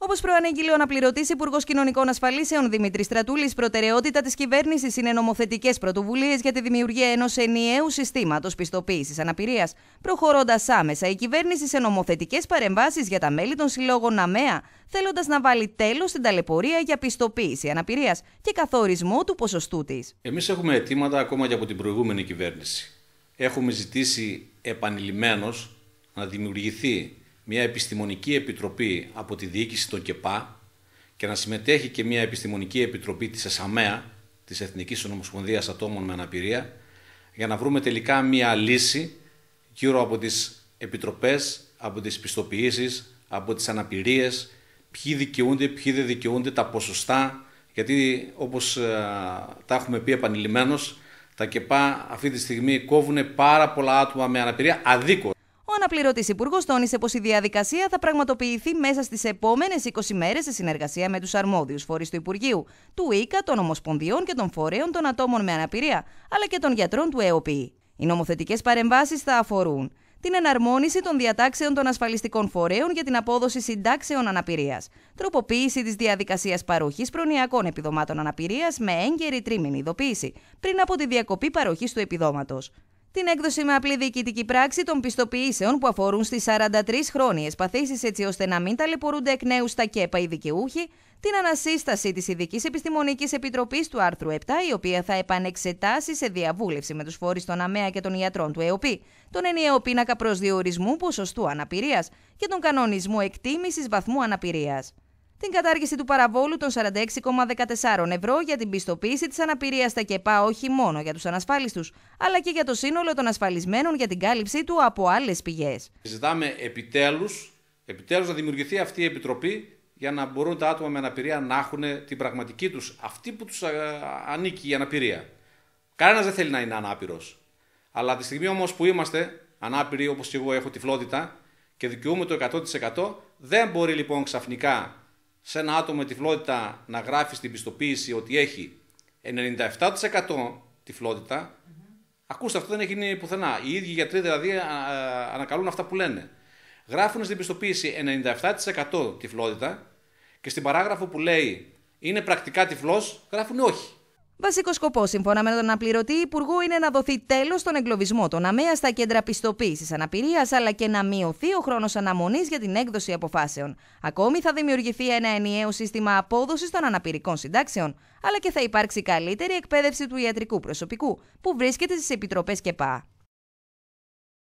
Όπω προανέγγειλε ο αναπληρωτής Υπουργός Κοινωνικών Ασφαλήσεων Δημήτρης Στρατούλης, προτεραιότητα της κυβέρνησης είναι νομοθετικές πρωτοβουλίες για τη δημιουργία ενός ενιαίου συστήματος πιστοποίησης αναπηρίας, προχωρώντας άμεσα η κυβέρνηση σε νομοθετικές παρεμβάσεις για τα μέλη των συλλόγων ΑΜΕΑ, θέλοντας να βάλει τέλος στην ταλαιπωρία για πιστοποίηση αναπηρίας και καθορισμό του ποσοστού της. Εμείς έχουμε αιτήματα ακόμα και από την προηγούμενη κυβέρνηση. Έχουμε ζητήσει επανειλημμένως να δημιουργηθεί μια επιστημονική επιτροπή από τη διοίκηση των ΚΕΠΑ και να συμμετέχει και μια επιστημονική επιτροπή της ΕΣΑΜΕΑ, της Εθνικής Ομοσπονδίας Ατόμων με Αναπηρία, για να βρούμε τελικά μια λύση γύρω από τις επιτροπές, από τις πιστοποιήσεις, από τις αναπηρίες, ποιοι δικαιούνται, ποιοι δεν δικαιούνται, τα ποσοστά, γιατί όπως ε, τα έχουμε πει επανειλημμένως, τα ΚΕΠΑ αυτή τη στιγμή κόβουν πάρα πολλά άτομα με αναπηρία αδίκως αναπληρωτή Υπουργό τόνισε πως η διαδικασία θα πραγματοποιηθεί μέσα στις επόμενες 20 μέρες σε συνεργασία με τους αρμόδιους φορείς του Υπουργείου, του ΙΚΑ, των Ομοσπονδιών και των Φορέων των Ατόμων με Αναπηρία, αλλά και των γιατρών του ΕΟΠΗ. Οι νομοθετικές παρεμβάσεις θα αφορούν την εναρμόνιση των διατάξεων των ασφαλιστικών φορέων για την απόδοση συντάξεων αναπηρίας, τροποποίηση της διαδικασίας παροχής προνοιακών επιδομάτων αναπηρίας με έγκαιρη τρίμηνη ειδοποίηση πριν από τη διακοπή παροχής του επιδόματος, την έκδοση με απλή διοικητική πράξη των πιστοποιήσεων που αφορούν στις 43 χρόνιες παθήσεις έτσι ώστε να μην ταλαιπωρούνται εκ νέου στα ΚΕΠΑ οι δικαιούχοι, την ανασύσταση της Ειδικής Επιστημονικής Επιτροπής του άρθρου 7, η οποία θα επανεξετάσει σε διαβούλευση με τους φορείς των ΑΜΕΑ και των ιατρών του ΕΟΠΗ, τον ενιαίο πίνακα προσδιορισμού ποσοστού αναπηρίας και τον κανονισμό εκτίμησης βαθμού αναπηρίας την κατάργηση του παραβόλου των 46,14 ευρώ για την πιστοποίηση της αναπηρίας στα ΚΕΠΑ όχι μόνο για τους ανασφάλιστους, αλλά και για το σύνολο των ασφαλισμένων για την κάλυψή του από άλλες πηγές. Ζητάμε επιτέλους επιτέλους να δημιουργηθεί αυτή η επιτροπή για να μπορούν τα άτομα με αναπηρία να έχουν την πραγματική τους, αυτή που τους ανήκει η αναπηρία. Κανένας δεν θέλει να είναι ανάπηρος. Αλλά τη στιγμή όμως που είμαστε ανάπηροι, όπως και εγώ έχω τυφλότητα και δικαιούμε το 100%, δεν μπορεί λοιπόν ξαφνικά σε ένα άτομο με τυφλότητα να γράφει στην πιστοποίηση ότι έχει 97% τυφλότητα, mm-hmm. ακούστε, αυτό δεν έχει γίνει πουθενά. Οι ίδιοι γιατροί δηλαδή ανακαλούν αυτά που λένε. Γράφουν στην πιστοποίηση 97% τυφλότητα και στην παράγραφο που λέει είναι πρακτικά τυφλός, γράφουν όχι. Βασικό σκοπό, σύμφωνα με τον αναπληρωτή Υπουργό, είναι να δοθεί τέλος στον εγκλωβισμό των ΑΜΕΑ στα κέντρα πιστοποίησης αναπηρίας, αλλά και να μειωθεί ο χρόνος αναμονής για την έκδοση αποφάσεων. Ακόμη, θα δημιουργηθεί ένα ενιαίο σύστημα απόδοσης των αναπηρικών συντάξεων, αλλά και θα υπάρξει καλύτερη εκπαίδευση του ιατρικού προσωπικού που βρίσκεται στις επιτροπές ΚΕΠΑ.